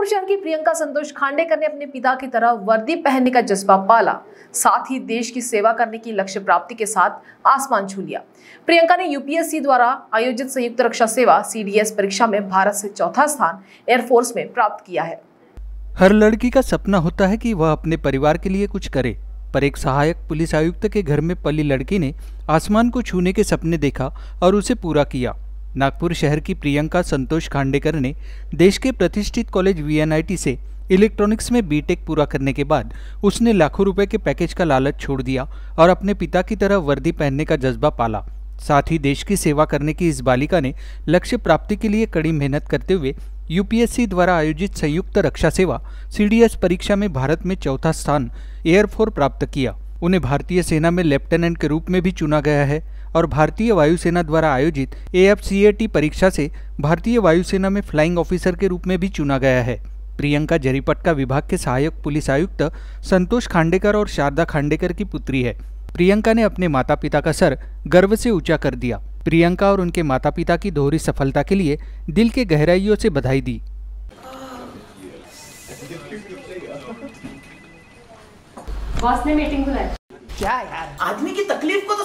नागपुर शहर की प्रियंका संतोष खांडेकर ने अपने पिता की तरह वर्दी पहनने का जज्बा पाला साथ ही देश की सेवा करने की लक्ष्य प्राप्ति के साथ आसमान छू लिया प्रियंका ने यूपीएससी द्वारा आयोजित संयुक्त रक्षा सेवा सीडीएस परीक्षा में भारत से चौथा स्थान एयरफोर्स में प्राप्त किया है हर लड़की का सपना होता है कि वह अपने परिवार के लिए कुछ करे पर एक सहायक पुलिस आयुक्त के घर में पली लड़की ने आसमान को छूने के सपने देखा और उसे पूरा किया नागपुर शहर की प्रियंका संतोष खांडेकर ने देश के प्रतिष्ठित कॉलेज वीएनआईटी से इलेक्ट्रॉनिक्स में बीटेक पूरा करने के बाद उसने लाखों रुपए के पैकेज का लालच छोड़ दिया और अपने पिता की तरह वर्दी पहनने का जज्बा पाला साथ ही देश की सेवा करने की इस बालिका ने लक्ष्य प्राप्ति के लिए कड़ी मेहनत करते हुए यूपीएससी द्वारा आयोजित संयुक्त रक्षा सेवा सीडीएस परीक्षा में भारत में चौथा स्थान एयरफोर प्राप्त किया उन्हें भारतीय सेना में लेफ्टिनेंट के रूप में भी चुना गया है और भारतीय वायुसेना द्वारा आयोजित ए परीक्षा से भारतीय वायुसेना में फ्लाइंग ऑफिसर के रूप में भी चुना गया है प्रियंका जरीपटका विभाग के सहायक पुलिस आयुक्त संतोष खांडेकर और शारदा खांडेकर की पुत्री है प्रियंका ने अपने माता पिता का सर गर्व से ऊंचा कर दिया प्रियंका और उनके माता पिता की दोहरी सफलता के लिए दिल के गहराइयों से बधाई दी बॉस ने मीटिंग बुलाई क्या यार आदमी की तकलीफ को तो